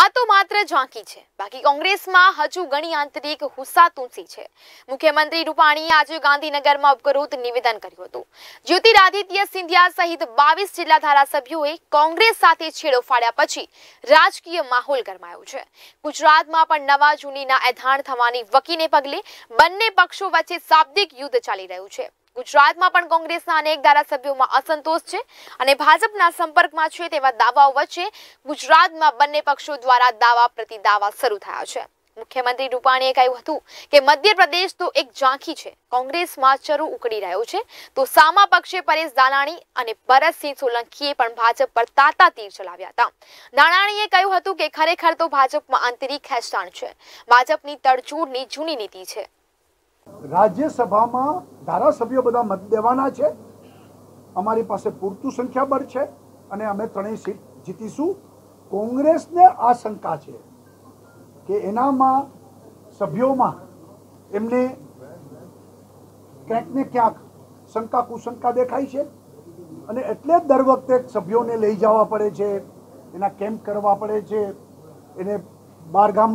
આ તો માત્ર ઝાંકી છે બાકી કોંગ્રેસમાં હજુ ઘણી આંતરિક હુસ્સા હુસ્સાતુંસી છે મુખ્યમંત્રી રૂપાણીએ આજે ગાંધીનગરમાં ઉપરોત નિવેદન કર્યું હતું જ્યોતિરાદિત્ય સિંધિયા સહિત બાવીસ જિલ્લા ધારાસભ્યોએ કોંગ્રેસ સાથે છેડો ફાડ્યા પછી રાજકીય માહોલ ગરમાયો છે ગુજરાતમાં પણ નવા જૂનીના એધાણ થવાની વકીને પગલે બંને પક્ષો વચ્ચે શાબ્દિક યુદ્ધ ચાલી રહ્યું છે ગુજરાતમાં પણ કોંગ્રેસના અનેક ધારાસભ્યોમાં અસંતોષ છે અને ભાજપના સંપર્કમાં છે તેવા દાવાઓ વચ્ચે ગુજરાતમાં બંને પક્ષો દ્વારા દાવા પ્રતિ દાવા શરૂ થયા છે મુખ્યમંત્રી રૂપાણીએ કહ્યું હતું કે મધ્યપ્રદેશ તો એક ઝાંખી છે કોંગ્રેસમાં ચરુ ઉકળી રહ્યો છે તો સામા પક્ષે પરેશ દાનાણી અને ભરતસિંહ સોલંકીએ પણ ભાજપ પર તાતા તીર ચલાવ્યા હતા દાણાણીએ કહ્યું હતું કે ખરેખર તો ભાજપમાં આંતરિક ખેંચતાણ છે ભાજપની તડજોડની જૂની નીતિ છે રાજ્યસભામાં ધારાસભ્યો બધા મત દેવાના છે અમારી પાસે પૂરતું સંખ્યાબળ છે અને અમે ત્રણેય સીટ જીતીશું કોંગ્રેસને આ શંકા છે કે એનામાં સભ્યોમાં એમને ક્યાંક ને ક્યાંક શંકા કુશંકા દેખાય છે અને એટલે જ દર વખતે સભ્યોને લઈ જવા પડે છે એના કેમ્પ કરવા પડે છે એને બહારગામ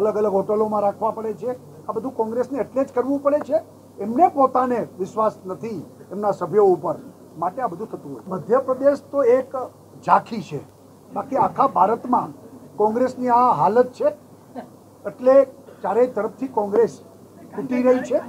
અલગ અલગ હોટલોમાં રાખવા પડે છે આ બધું કોંગ્રેસને એટલે જ કરવું પડે છે એમને પોતાને વિશ્વાસ નથી એમના સભ્યો ઉપર માટે આ બધું થતું હોય મધ્યપ્રદેશ તો એક ઝાંખી છે બાકી આખા ભારતમાં કોંગ્રેસની આ હાલત છે એટલે ચારેય તરફથી કોંગ્રેસ તૂટી રહી છે